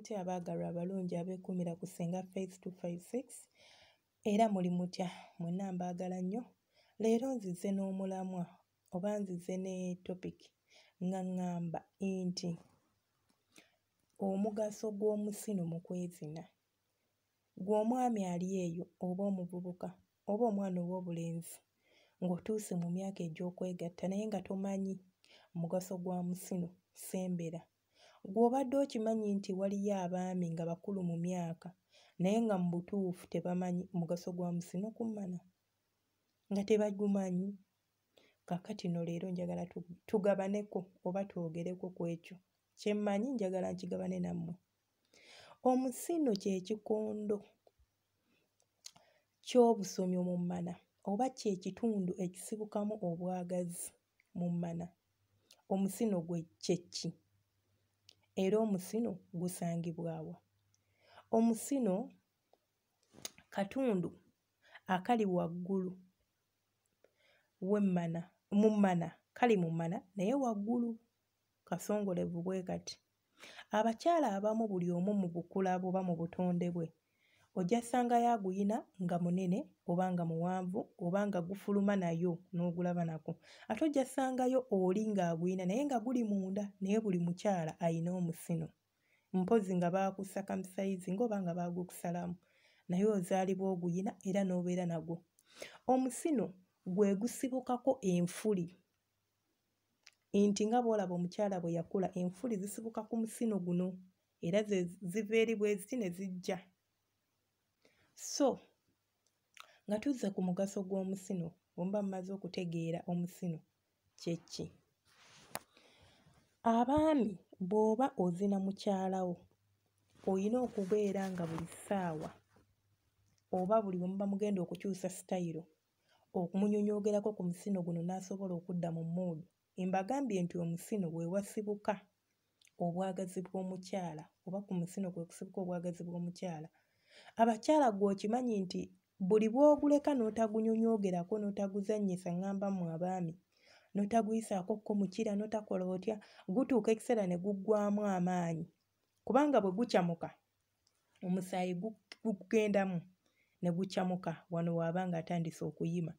mutya abaagalwa abalungi abeekuumira ku senga face to five six era muli mutya mwenna mbaagala nnyo leero nzize n'omulamwa oba nzize ne topic nga ŋŋamba nti omugaso gw'omusino mu kwezina gw'omwami ali eyo oba omuvubuka oba omwana ow'obulenzi ng'otuuse mu myaka egy'okwegatta naye nga tomanyi omugaso gwa musino sembera Gwe obadde okimanyi nti waliyo abaami nga bakulu mu myaka naye nga mu butuufu tebamanyi mugaso gwa musino kummana nga tebagumanyi kakati no leero njagala tugabaneko oba twogereko ku ekyo kye mmanyi njagala nkigabane nammwe omusino kye kikondo ky'obusomyo mu mmana oba kye kitundu ekisibukamu obwagazi mu mmana omusino gwe kye ki era omusino gusangibwa wa omusino katundu akali waggulu wemmana mumana kali mumana naye waggulu kasongolevu bwe kati abakyala abamu buli omu mu bukulabwe oba mu butonde bwe ojja ssanga yo aguyina nga munene oba nga muwanvu oba nga gufuluma nayo n'ogulaba nako ate ojja ssangayo oli ng'aguyina naye nga guli munda naye buli mukyala ayina omusino mpozi nga baakussaka musayizi ngaoba nga baagukusalamu naye ozaalibwa oguyina era n'obeera nagwo omusino gwe gusibukako enfuli nti nga bwolaba omukyala bwe yakula enfuli zisibuka ku musino guno era ziva eri bwe ziti ne zijja So nga tuzze ku mugaso gw'omusino bwe mba mmaze okutegeera omusino kye ki? Abaami bw'oba ozina mukyala wo oyina okubeera nga buli ssaawa oba buli bwe muba mugenda okukyusa sitayiro okumunyonyogerako ku musino guno n'asobola okudda mu muudu mbagambye nti omusino we wasibuka obwagazi bw'omukyala oba ku musino kwe kusibuka obwagazi bw'omukyala Abakyala ggwe okimanyi nti buli bw'oguleka n'otagunyonyoogerako n'otaguzannyisa ŋŋamba mmwe abaami n'otaguyisaako kkomukira n'otakola otya gutuuka ekiseera ne guggwamu amaanyi kubanga bwe gucamuka omusaayi gugendamu ne gucamuka wano waaba ng'atandise okuyima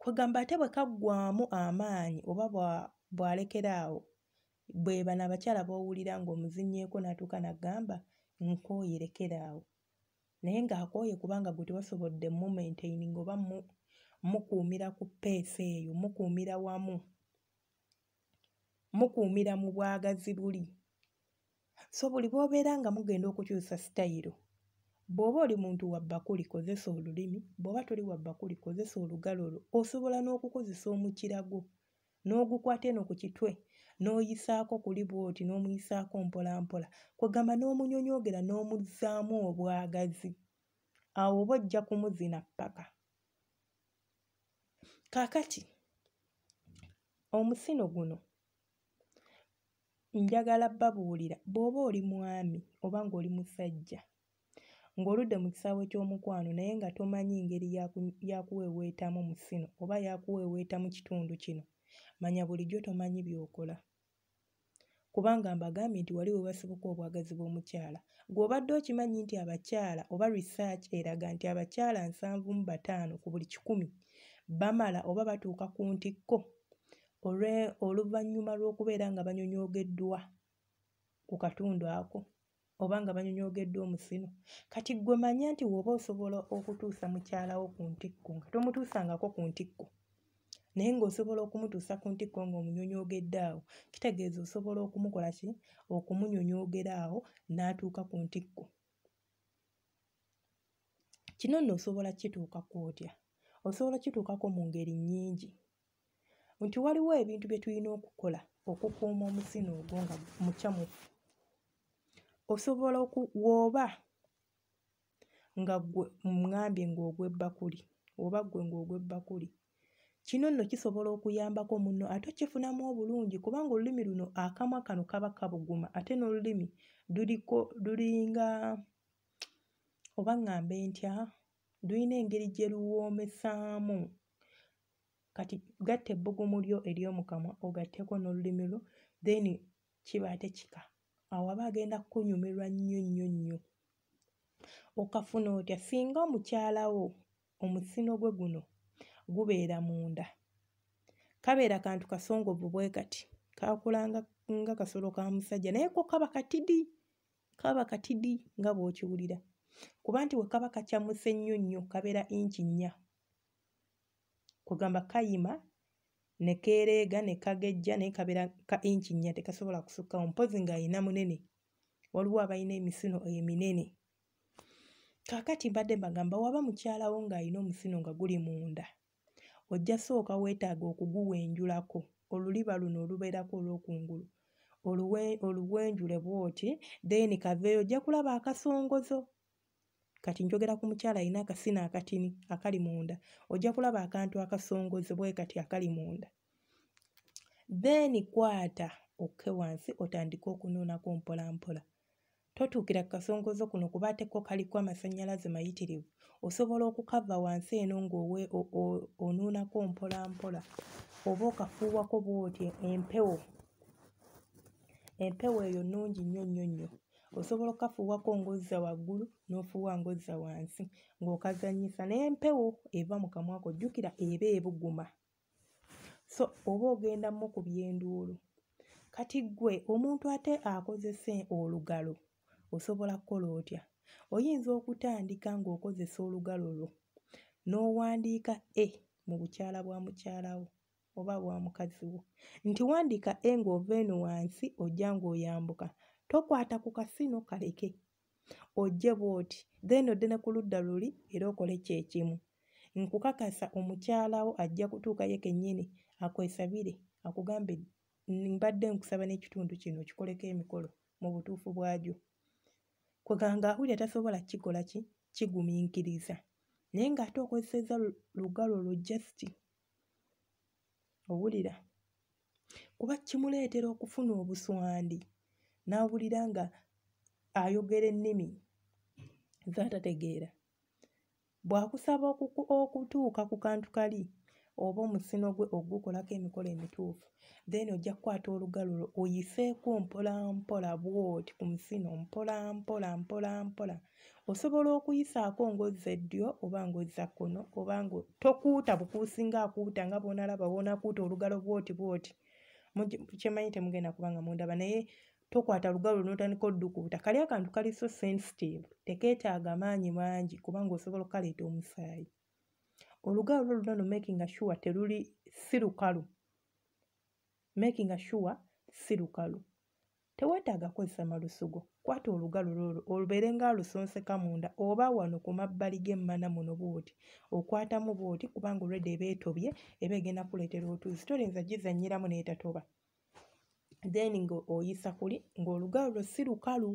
kwegamba ate bwe kaggwamu amaanyi oba bwalekera awo bwe bano abakyala b'owulira ng'omuzinnyeeko n'atuuka n'agamba nkooyerekera awo naye ng'akooye kubanga gwe tewasobodde mumenteining oba mukuumira ku peesa eyo mukuumira wamu mukuumira mu bwagazi buli so buli bwobeera nga mugenda okukyusa sitayiro bw'oba oli muntu wabbakuli kozesa olulimi bw'oba toli wabbakuli kozesa olugalo lwo osobola n'okukozesa omukiragwo n'ogukwata eno ku kitwe n'oyisaako kuli bw'oti n'omuyisaako mpola mpola kwegamba n'omunyonyogera n'omuzzaamu obwagazi awo oba ojja kumuzina ppaka kaakati omusino guno njagala babuulira bw'oba oli mwami oba ng'oli musajja ng'oludde mu kisaawe ky'omukwano naye nga tomanyi ngeri yakuweeweetamu musino oba yakuweeweetamu kitundu kino manya bulijjo tomanyi byokola kubanga mbagambye nti wali we basoboka obwagazi bw'omukyala gweobadde okimanyi nti abakyala oba research eraga nti abakyala nsanvu mu bataano ku buli kikumi bamala oba batuuka ku ntikko oluvannyuma lw'okubeera nga banyonyogeddwa ku katundu ako oba nga banyonyogeddwa omusino kati gwemanya nti weoba osobola okutuusa mukyalawo ku ntikko nga tomutuusangako ku ntikko naye ng'osobola okumutuusa ku ntikko ng'omunyonyogedde awo kitegeeza osobola okumukola ki okumunyonyogera awo n'atuuka ku ntikko kino nno osobola kkituukaku otya osobola kkituukako mu ngeri nnyingi nti waliwo ebintu bye tulina okukola okukuuma omusino ogwo nga mukyamu osobola okuwooba nga gwe mugambye ng'ogwebbakuli oba gwe ng'ogwebbakuli kino nno kisobola okuyambako muno ate okifunamu obulungi kubanga olulimi luno akamwa kano kaba kabuguma ate n'olulimi luliko lulinga oba ŋŋambe ntya lulina engeri gye luwoomesaamu kati gatta ebbugumu lyo ery'omukamwa ogatteko n'olulimi lwo then kiba ate kika awo aba agenda kunyumirwa nnyo nnyo nnyo okafuna otya singa omukyalawo omusino gwe guno gubeera munda kabeera kantu kasongovu bwe kati kaakula nga kasolo ka musajja naye ko kaba katidi kaba katidi nga bw'okiwulira kuba nti we kaba kacyamuse nnyo nnyo kabeera inki nnya kugamba kayima ne keereega ne kagejja naye kabeera ka inki nnya tekasobola kusukkawo mpozi ng'ayina munene waliwo abalina emisino eminene kaakati mbadde mbagamba waba mukyalawo ng'ayina omusino nga guli munda ojja sooka weetaaga okuguwenjulako oluliba luno olubeerako olwokungulu oluwenjule bwoti then kaveeyo ojja kulaba akasongozo kati njogera ku mukyala alina akasina akatini akali munda ojja kulaba akantu akasongozo bwe kati akali munda then kwata okke wansi otandike okunuunako mpolampola totuukira kasongozo kuno kuba ateko kaliko amasannyalaze mayitirivu osobola okukava wansi eno ngaonuunako mpolampola oba okafuuwako bwoti empewo empewo eyo nungi nnyo nnyo nnyo osobola okukafuuwako ngaozza waggulu n'ofuuwa ngaozza wansi ng'okazanyisa n'empewo eva mu kamwako jjukira eba ebuguma so oba ogendamu ku byenduulu kati ggwe omuntu ate akozese olugalo osobola kukola otya oyinza okutandika ng'okozesa olugalo lwo n'owandiika e mu bukyala bwa mukyalawo oba bwa mukazi wo nti wandiika e ng'ova eno wansi ojja ng'oyambuka tokwata ku kasino kaleke ojje bw'oti then odde ne ku ludda luli era okole kye kimu nkukakasa omukyalawo ajja kutuuka ye kennyini akwesabire akugambe mbadde nkusaba n'ekitundu kino okikoleko emikolo mu butuufu bwagyo kwega ng'awulira tasobola kikola ki kigumiikiriza naye ng'ate okozesezza lugalo olwo jasiti owulira kuba kimuleetera okufuna obuswandi n'awulira nga ayogera ennimi zaatategeera bw'akusaba okutuuka ku kantu kali oba omusino gwe ogukolako emikolo emituufu then ojja kukwata olugalo lwo oyiseeko mpolampola bwoti ku musino mpolampolampolampola osobola okuyisaako ngozza ddyo oba ngozza kkono obanga tokuuta bukuusinga akuuta nga bwonalaba woonakuuta olugalo bwoti bwoti kyemanyi temugenda kubanga mundaba naye tokwata lugalo notandika oddukuuta kali akantu kaliso sensitive tekeetaaga maanyi mangi kubanga osobola okukaleeta omusaayi olugalo olwo lwonna no makinga sure teluli si lukalu makinga sure si lukalu tewetaaga kozesa malusugo kwata olugalo lwolwo olubeere nga lusonseka munda oba wano ku mabbali g'emmana muno bwoti okwatamu bwoti kubanga olwedda eba etobye eba egenda kuleetera otuzi toliinza gizannyiramu neetatoba then nga oyisa kuli ngaolugalo lwo si lukalu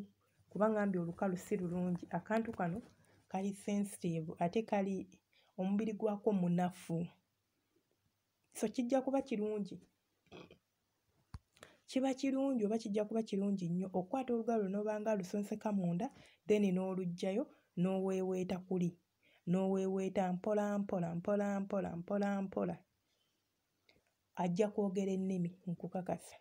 kuba ngambye olukalu si lulungi akantu kano kali sensitive ate kali omubiri gwako munafu so kijja kuba kirungi kiba kirungi oba kijja kuba kirungi nnyo okukwata olugalo nobanga lusonseka munda then n'oluggyayo n'oweeweeta kuli n'oweeweeta mpola mpola mpola mpola mpola mpola ajja kwogera ennimi nkukakasa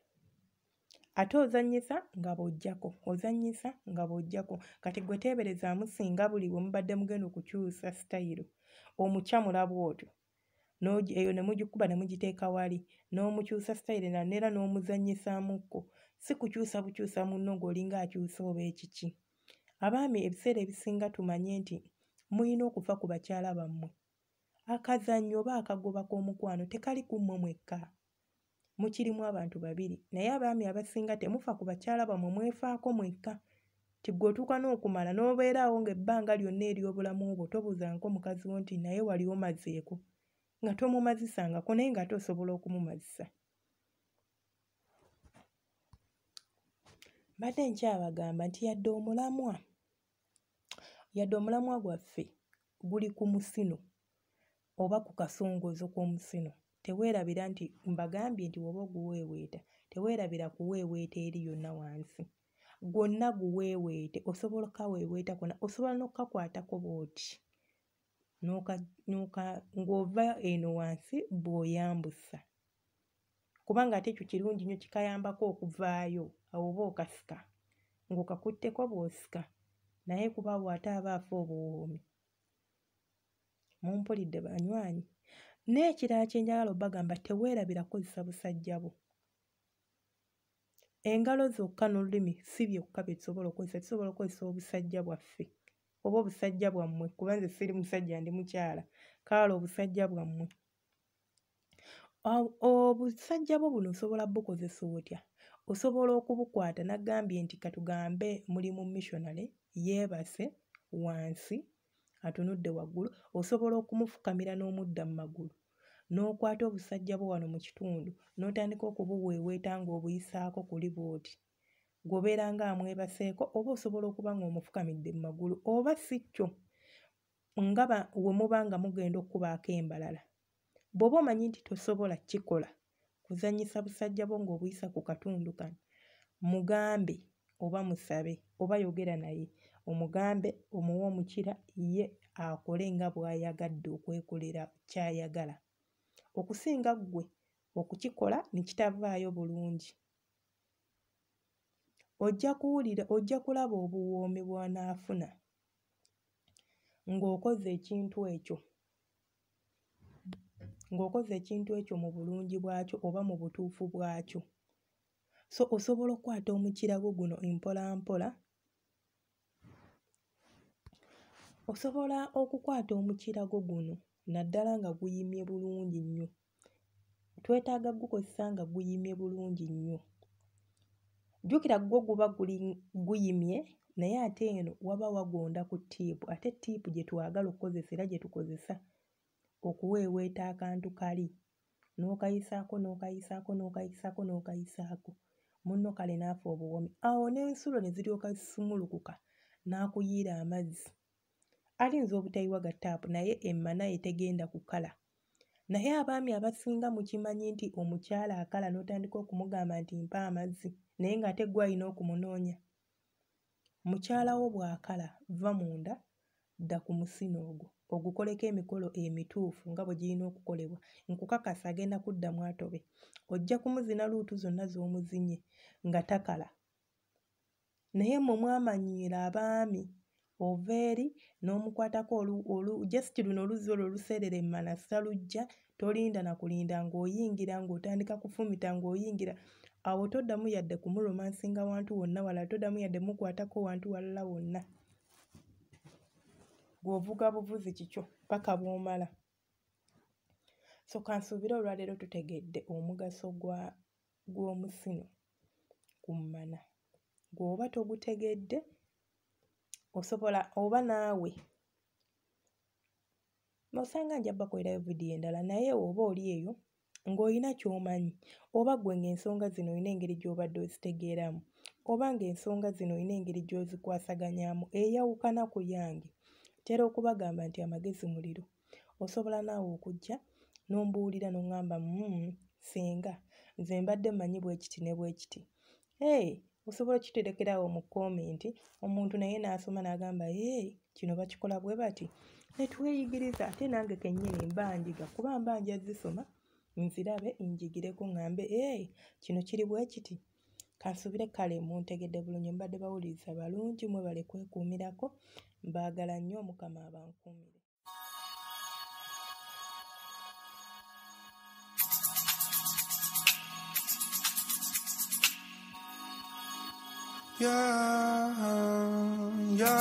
ate ozanyisa nga bw'ojjako ozanyisa nga bw'ojjako kati gwe teeberezaamu singa buli bwe mubadde mugenda okukyusa sitayiro omukyamula bw'otyo eyo ne mugikuba ne mugiteeka wali n'omukyusa sitayire nanera n'omuzanyisaamukko si kukyusa bukyusa munno ng'olinga akyusa oba ekiki abaami ebiseera ebisinga tumanye nti muyina okufa ku bakyala bammwe akazannyo oba akagoba k'omukwano tekali kummwe mwekka mukirimu abantu babiri naye abaami abasinga temufa ku bakyala bammwe mwefaako mwekka kigwe otuuka n'okumala n'obeeraawo ng'ebbanga lyonna ery'obulamu bwo tobuuzanko mukazi wo nti naye wali omazeeko nga tomumazisangako naye nga tosobola okumumazisa mbadde nkyabagamba nti yadde omulamwa yadde omulamwa gwaffe guli ku musino oba ku kasongozo k'omusino teweerabira nti mbagambye nti woba oguweeweeta teweerabira kuweeweeta eri yonna wansi gwonna guweeweete osobola okkaweeweeta kona osobola n'okkakwatako bwoti ng'ova eno wansi bw'oyambusa kubanga ate ekyo kirungi nnyo kikayambako okuvaayo awo oba okasika ng'okakutteko bw'osika naye kuba awo ate aba afa obuwoomi mumpulidde banywanyi naye ekirala kyenjagala obagamba teweerabira kukozesa busajja bwo engalo zokka n'olulimi si byokka bye tusobola okozesa tusobola okozesa obusajja bwaffe oba obusajja bwammwe kuba nze siri musajja ndi mukyala kaala obusajja bwammwe obusajja bwo buno osobola bukozesa otya osobola okubukwata nagambye nti katugambe mulimu missionale yeebase wansi atunudde waggulu osobola okumufukamira n'omudda mu magulu n'okwata obusajja bwo wano mu kitundu n'otandika okubuweeweeta ng'obuyisaako ku libooti gobeera ngaamwebaseeko oba osobola okuba ngaomufukamidde mu magulu oba si kyo nga we muba nga mugenda okkubaako embalala bw'oba omanyi nti tosobola kikola kuzanyisa busajja bwo ng'obuyisa ku katundu kano mugambe oba musabe oba yogera naye omugambe omuwe omukira ye akole nga bw'ayagadde okwekolera kyayagala okusinga ggwe okukikola nekitavaayo bulungi ojja kuwulira ojja kulaba obuwoomi bwanaafuna ng'okoze ekintu ekyo ng'okoze ekintu ekyo mu bulungi bwakyo oba mu butuufu bwakyo so osobola okukwata omukirago guno empolampola osobola okukwata omukirago guno naddala nga guyimye bulungi nnyo. Twetaaga gukozesa nga guyimye bulungi nnyo. Jjukira gwo guba guli guyimye naye ate eno waba wagonda ku ttiipu ate ttiipu gye twagala okkozesa era gye tukozesa okuweeweeta akantu kali n'okayisaako n'okayisaako n'okayisaako n'okayisaako munno kale naafa obuwomi awo n'ensulo ne ziryoka zisumulukuka n'akuyiira amazzi. alinza obutayiwaga taapu naye emmana etegenda kukala naye abaami abasinga mukimanyi nti omukyala akala n'otandika okumugamba nti mpa amazzi naye ng'ate gwe alina okumunoonya mukyalawo bw'akala va munda dda ku musino ogwo ogukoleko emikolo emituufu nga bwe girina okukolebwa nkukakasa agenda kudda mwatobe ojja kumuzina luutu zonna z'omuzinye nga takala naye mwe mwamanyiira abaami ova eri n'omukwatako jasiti luno oluzzi olwo oluseerera emmana ssalujja tolinda nakulinda ng'oyingira ng'otandika kufumita ng'oyingira awo toddamu yadde kumulomansinga wantu wonna walala toddamu yadde mukwatako wantu walala wonna gweovuga buvuzi kikyo paka bwomala so kansuubire olwaleero tutegedde omugaso gw'omusino ku mmana gw'oba togutegedde osobola oba naawe nosanga njabba kwerayo vidiyo endala naye oba oli eyo ng'olina kyomanyi oba gwe ngaensonga zino olina engeri gy'obadde ozitegeeramu oba ngaensonga zino olina engeri gy'ozikwasaganyamu eyawukana ku yange tera okubagamba nti amagezi muliro osobola naawe okujja nombuulira nongamba mmm mm, singa nze mbadde mmanyi bwekiti ne bwekiti ei osobola okiterekerawo mu komenti omuntu naye n'asoma n'agamba yeeyi kino bakikola bwe bati netweyigiriza ate nange kennyini mbanjiga kuba mbanja zisoma nzirabe njigireku ŋŋambe ey kino kiri bwe kiti kansuubire kale muntegedde bulungi mbadde bawuliriza balungi mwe balekwekuumirako mbaagala nnyo omukama abankuumira Yeah, yeah.